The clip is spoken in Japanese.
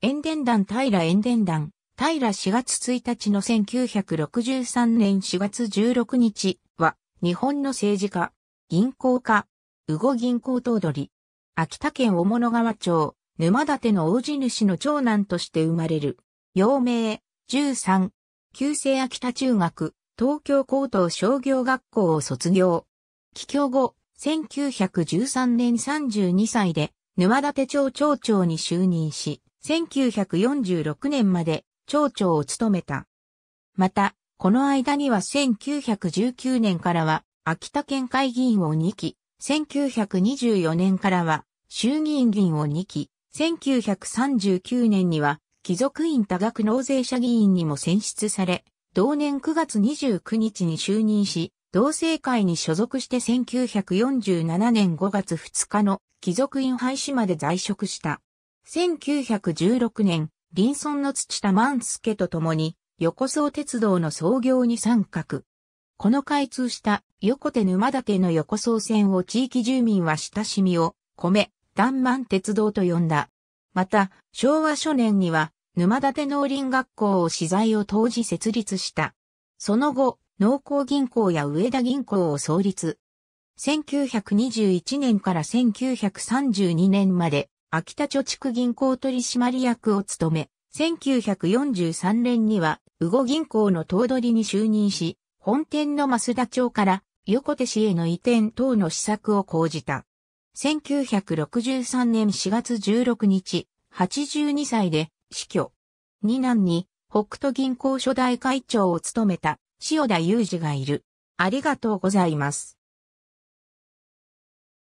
塩田団平塩田団、平4月1日の1963年4月16日は、日本の政治家、銀行家、宇後銀行頭取、秋田県小物川町、沼立の大地主の長男として生まれる。幼名、13、旧制秋田中学、東京高等商業学校を卒業。帰郷後、1913年32歳で、沼立町町長に就任し、1946年まで町長を務めた。また、この間には1919年からは秋田県会議員を2期、1924年からは衆議院議員を2期、1939年には貴族院多額納税者議員にも選出され、同年9月29日に就任し、同性会に所属して1947年5月2日の貴族院廃止まで在職した。1916年、林村の土田万助と共に、横総鉄道の創業に参画。この開通した横手沼館の横総線を地域住民は親しみを、米、断満鉄道と呼んだ。また、昭和初年には、沼立農林学校を資材を当時設立した。その後、農工銀行や上田銀行を創立。1921年から1932年まで、秋田貯蓄銀行取締役を務め、1943年には、宇後銀行の頭取に就任し、本店の増田町から横手市への移転等の施策を講じた。1963年4月16日、82歳で死去。二男に北斗銀行初代会長を務めた塩田裕二がいる。ありがとうございます。